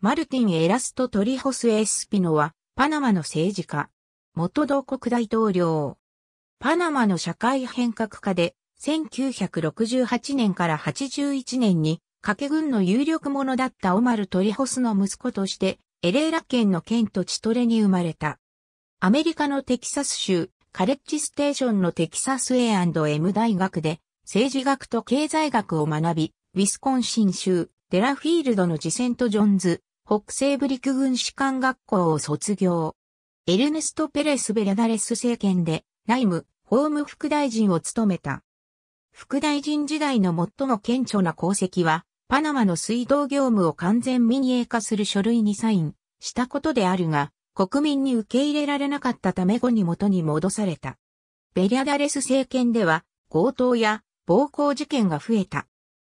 マルティン・エラスト・トリホス・エスピノは、パナマの政治家。元同国大統領。パナマの社会変革家で、1968年から81年に、掛け軍の有力者だったオマル・トリホスの息子として、エレーラ県の県とチトレに生まれた。アメリカのテキサス州、カレッジステーションのテキサス A&M 大学で、政治学と経済学を学び、ウィスコンシン州、デラフィールドのジセント・ジョンズ、北西部陸軍士官学校を卒業。エルネスト・ペレス・ベラダレス政権で、内務、法務副大臣を務めた。副大臣時代の最も顕著な功績は、パナマの水道業務を完全民営化する書類にサインしたことであるが、国民に受け入れられなかったため後に元に戻された。ベリャダレス政権では、強盗や暴行事件が増えた。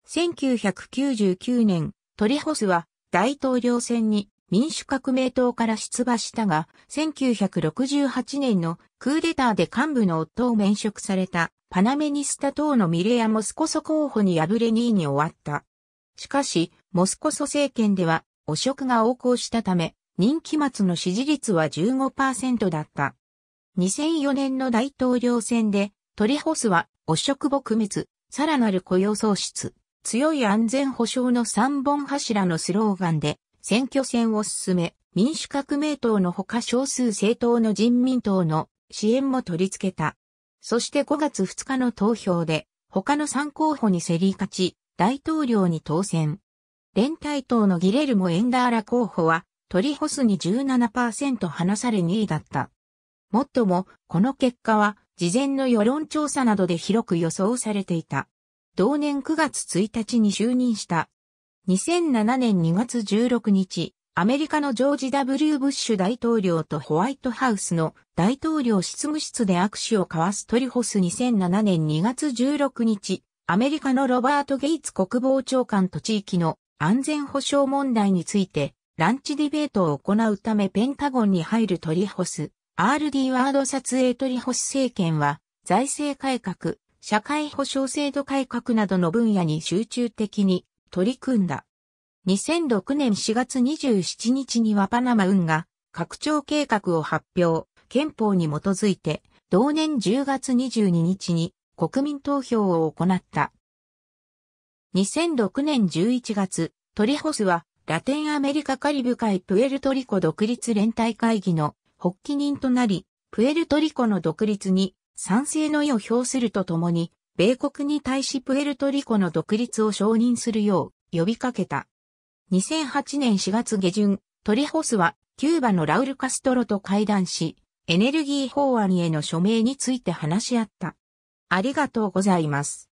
1999年、トリホスは大統領選に民主革命党から出馬したが、1968年のクーデターで幹部の夫を免職されたパナメニスタ党のミレア・モスコソ候補に敗れ2位に終わった。しかし、モスコソ政権では汚職が横行したため、任期末の支持率は15%だった。2004年の大統領選でトリホスは汚職撲滅、さらなる雇用創出、強い安全保障の三本柱のスローガンで選挙戦を進め、民主革命党のほか少数政党の人民党の支援も取り付けた。そして5月2日の投票で他の3候補に競り勝ち、大統領に当選。連帯党のギレルモ・エンダーラ候補は、トリホスに17%離され2位だった。もっとも、この結果は、事前の世論調査などで広く予想されていた。同年9月1日に就任した。2007年2月16日、アメリカのジョージ・ W・ ブッシュ大統領とホワイトハウスの大統領執務室で握手を交わすトリホス2007年2月16日、アメリカのロバート・ゲイツ国防長官と地域の安全保障問題について、ランチディベートを行うためペンタゴンに入るトリホス、RD ワード撮影トリホス政権は、財政改革、社会保障制度改革などの分野に集中的に取り組んだ。2006年4月27日にはパナマ運河拡張計画を発表、憲法に基づいて、同年10月22日に国民投票を行った。2006年11月、トリホスはラテンアメリカカリブ海プエルトリコ独立連帯会議の発起人となり、プエルトリコの独立に賛成の意を表するとともに、米国に対しプエルトリコの独立を承認するよう呼びかけた。2008年4月下旬、トリホスはキューバのラウル・カストロと会談し、エネルギー法案への署名について話し合った。ありがとうございます。